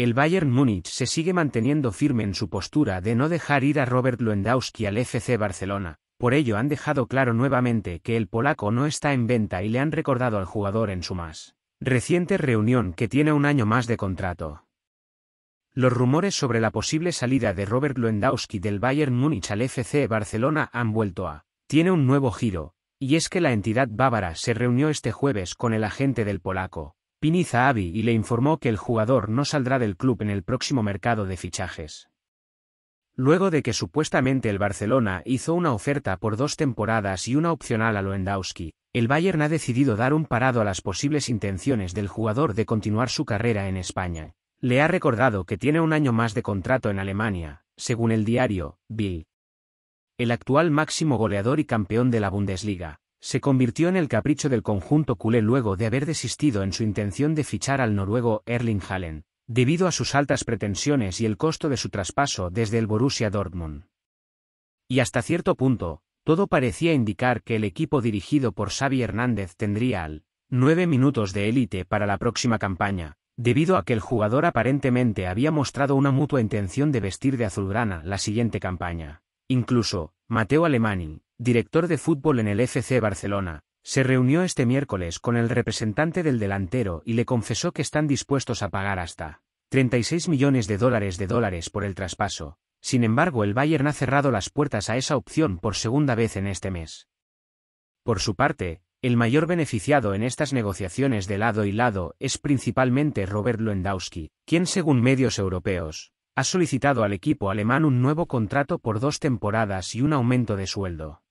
El Bayern Múnich se sigue manteniendo firme en su postura de no dejar ir a Robert Lewandowski al FC Barcelona, por ello han dejado claro nuevamente que el polaco no está en venta y le han recordado al jugador en su más reciente reunión que tiene un año más de contrato. Los rumores sobre la posible salida de Robert Lewandowski del Bayern Múnich al FC Barcelona han vuelto a tiene un nuevo giro, y es que la entidad bávara se reunió este jueves con el agente del polaco, Pini Abby y le informó que el jugador no saldrá del club en el próximo mercado de fichajes. Luego de que supuestamente el Barcelona hizo una oferta por dos temporadas y una opcional a Lewandowski, el Bayern ha decidido dar un parado a las posibles intenciones del jugador de continuar su carrera en España. Le ha recordado que tiene un año más de contrato en Alemania, según el diario Bill. El actual máximo goleador y campeón de la Bundesliga, se convirtió en el capricho del conjunto culé luego de haber desistido en su intención de fichar al noruego Erling Hallen, debido a sus altas pretensiones y el costo de su traspaso desde el Borussia Dortmund. Y hasta cierto punto, todo parecía indicar que el equipo dirigido por Xavi Hernández tendría al 9 minutos de élite para la próxima campaña, debido a que el jugador aparentemente había mostrado una mutua intención de vestir de azulgrana la siguiente campaña. Incluso, Mateo Alemani, director de fútbol en el FC Barcelona, se reunió este miércoles con el representante del delantero y le confesó que están dispuestos a pagar hasta 36 millones de dólares de dólares por el traspaso. Sin embargo, el Bayern ha cerrado las puertas a esa opción por segunda vez en este mes. Por su parte, el mayor beneficiado en estas negociaciones de lado y lado es principalmente Robert Lewandowski, quien según medios europeos, ha solicitado al equipo alemán un nuevo contrato por dos temporadas y un aumento de sueldo.